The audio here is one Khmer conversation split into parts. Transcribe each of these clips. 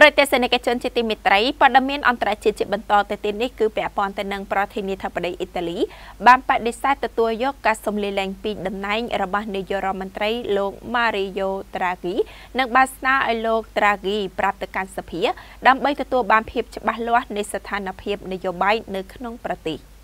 ្រិយទេសនិកជនជាទីមេត្រីព័ត៌មានអន្តរជាតិជាបន្តទៅទៀតនេះគឺពាក់ព័ន្ធទៅនឹងប្រធានាធិបតីអ៊ីតាលីបានបដិសេធទទួលយកការសំលៀលែងពីតំណែងរបស់នាយករដ្ឋមន្ត្រីលោក Mario Draghi និងបានស្នើឲ្យលោក Draghi ប្រាប់ទៅកាន់សភាដើម្បីទទួលបានភាពច្បាស់លាស់នៃស្ថានភាពនយោបាយនៅក្នុងប្រទេស។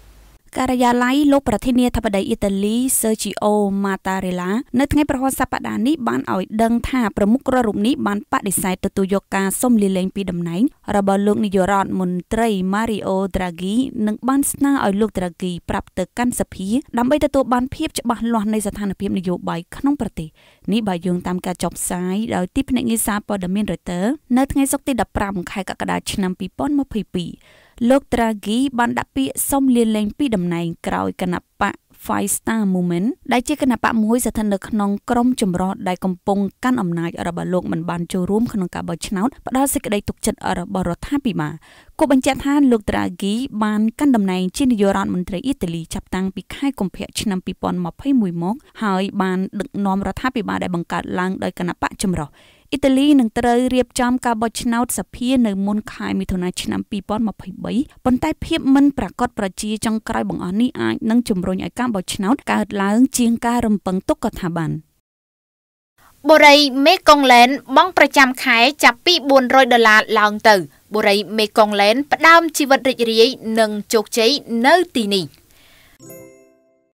ការិយាល័យលោកប្រធានាធិបតីអ៊ីតាលី Sergio Mattarella នៅថ្ងៃប្រហ័សសប្តាហ៍នេះបានឲ្យដឹងថាប្រមុខរដ្ឋរូបនេះបានបដិសេធទទួលយកការសុំលាលែងពីតំណែងរបស់លោកនាយករដ្ឋមន្ត្រី Mario Draghi និងបានស្នើឲ្យលោក Draghi ប្រាប់ទៅកាន់សភាដើម្បីទទួលបានភាពច្បាស់លាស់នៃស្ថានភាពនយោបាយក្នុងប្រទេសនេះបើយោងតាមការចុះផ្សាយដោយទីភ្នាក់ងារសារព័ត៌មាន Reuters នៅថ្ងៃសុក្រទី15ខែកក្កដាឆ្នាំ2022លោកត្រាហ្គីបានដាក់ពាក្យសុំលាលែងពីតំណែងក្រោយគណៈបក Five Star Movement ដែលជាគណៈបកមួយស្ថិតនៅក្នុងក្រមចម្រោះដែលកំពុងកាន់អំណាចរបស់លោកមិនបានចូលរួមក្នុងការបោះឆ្នោតផ្ដល់សេចក្តីទុកចិត្តរបស់រដ្ឋាភិបាលគូបញ្ជាក់ថាលោកត្រាហ្គីបានកាន់តំណែងជានាយករដ្ឋមន្ត្រីអ៊ីតាលីចាប់តាំងពីខែកុម្ភៈឆ្នាំ2021មកហើយបានដឹកនាំរដ្ឋាភិបាលដែលបង្កើតឡើងដោយគណៈបកចម្រោះអ៊ីតាលីនឹងត្រូវរៀបចំការបោះឆ្នោតសភានៅមុនខែមិថុនាឆ្នាំ2023ប៉ុន្តែភាពមិនប្រាកដប្រជាចុងក្រោយបង្អស់នេះអាចនឹងជំរុញឲ្យការបោះឆ្នោតកើតឡើងជាងការរំពឹងទុកក៏ថាបានបុរីមេកុងឡែន បង់ប្រចាំខែចាប់ពី400ដុល្លារឡើងទៅបុរីមេកុងឡែន ផ្ដើមជីវិតរីករាយនិងជោគជ័យនៅទីនេះ